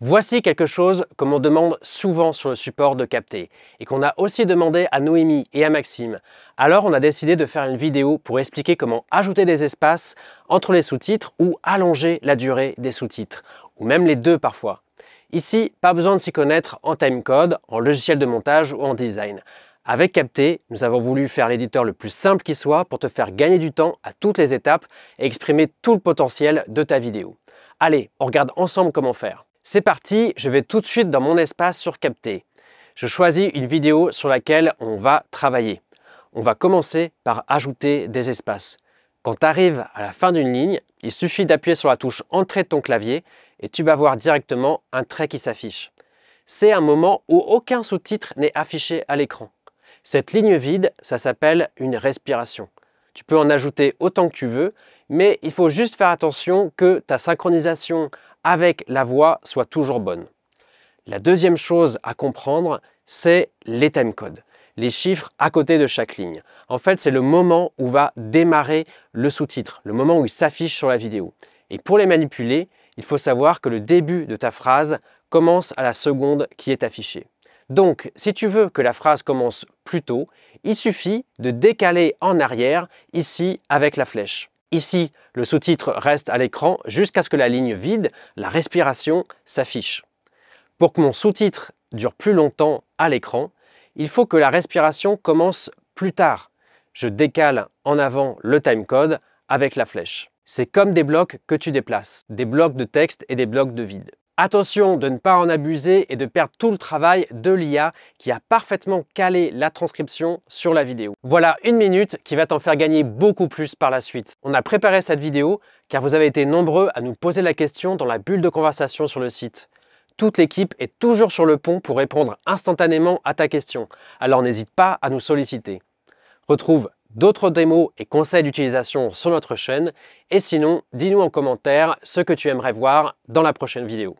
Voici quelque chose que l'on demande souvent sur le support de Capté et qu'on a aussi demandé à Noémie et à Maxime. Alors on a décidé de faire une vidéo pour expliquer comment ajouter des espaces entre les sous-titres ou allonger la durée des sous-titres, ou même les deux parfois. Ici, pas besoin de s'y connaître en timecode, en logiciel de montage ou en design. Avec Capté, nous avons voulu faire l'éditeur le plus simple qui soit pour te faire gagner du temps à toutes les étapes et exprimer tout le potentiel de ta vidéo. Allez, on regarde ensemble comment faire. C'est parti, je vais tout de suite dans mon espace sur Capté. Je choisis une vidéo sur laquelle on va travailler. On va commencer par ajouter des espaces. Quand tu arrives à la fin d'une ligne, il suffit d'appuyer sur la touche Entrée de ton clavier et tu vas voir directement un trait qui s'affiche. C'est un moment où aucun sous-titre n'est affiché à l'écran. Cette ligne vide, ça s'appelle une respiration. Tu peux en ajouter autant que tu veux, mais il faut juste faire attention que ta synchronisation avec la voix soit toujours bonne. La deuxième chose à comprendre, c'est les timecodes, les chiffres à côté de chaque ligne. En fait, c'est le moment où va démarrer le sous-titre, le moment où il s'affiche sur la vidéo. Et pour les manipuler, il faut savoir que le début de ta phrase commence à la seconde qui est affichée. Donc, si tu veux que la phrase commence plus tôt, il suffit de décaler en arrière, ici, avec la flèche. Ici, le sous-titre reste à l'écran jusqu'à ce que la ligne vide, la respiration, s'affiche. Pour que mon sous-titre dure plus longtemps à l'écran, il faut que la respiration commence plus tard. Je décale en avant le timecode avec la flèche. C'est comme des blocs que tu déplaces, des blocs de texte et des blocs de vide. Attention de ne pas en abuser et de perdre tout le travail de l'IA qui a parfaitement calé la transcription sur la vidéo. Voilà une minute qui va t'en faire gagner beaucoup plus par la suite. On a préparé cette vidéo car vous avez été nombreux à nous poser la question dans la bulle de conversation sur le site. Toute l'équipe est toujours sur le pont pour répondre instantanément à ta question, alors n'hésite pas à nous solliciter. Retrouve d'autres démos et conseils d'utilisation sur notre chaîne, et sinon, dis-nous en commentaire ce que tu aimerais voir dans la prochaine vidéo.